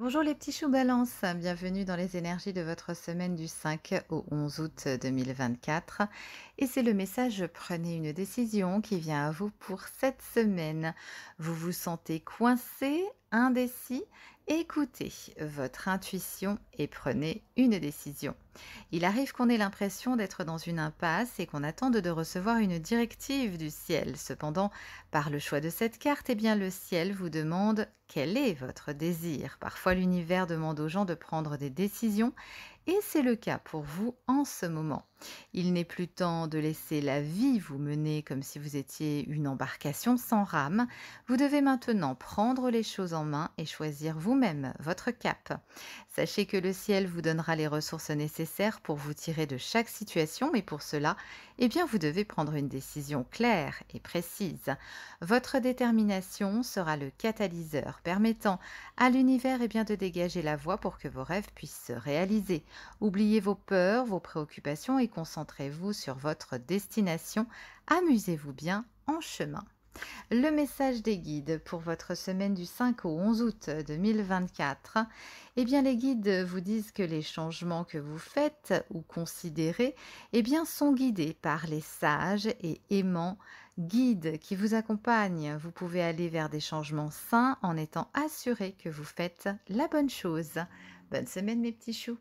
Bonjour les petits choux balance, bienvenue dans les énergies de votre semaine du 5 au 11 août 2024. Et c'est le message Prenez une décision qui vient à vous pour cette semaine. Vous vous sentez coincé, indécis, écoutez votre intuition et prenez une décision. Il arrive qu'on ait l'impression d'être dans une impasse et qu'on attende de recevoir une directive du ciel. Cependant, par le choix de cette carte, eh bien le ciel vous demande quel est votre désir. Parfois l'univers demande aux gens de prendre des décisions et c'est le cas pour vous en ce moment. Il n'est plus temps de laisser la vie vous mener comme si vous étiez une embarcation sans rame. Vous devez maintenant prendre les choses en main et choisir vous-même votre cap. Sachez que le ciel vous donnera les ressources nécessaires pour vous tirer de chaque situation Mais pour cela, eh bien vous devez prendre une décision claire et précise. Votre détermination sera le catalyseur permettant à l'univers eh bien de dégager la voie pour que vos rêves puissent se réaliser. Oubliez vos peurs, vos préoccupations et concentrez-vous sur votre destination. Amusez-vous bien en chemin. Le message des guides pour votre semaine du 5 au 11 août 2024. Eh bien, les guides vous disent que les changements que vous faites ou considérez, eh bien, sont guidés par les sages et aimants guides qui vous accompagnent. Vous pouvez aller vers des changements sains en étant assuré que vous faites la bonne chose. Bonne semaine, mes petits choux.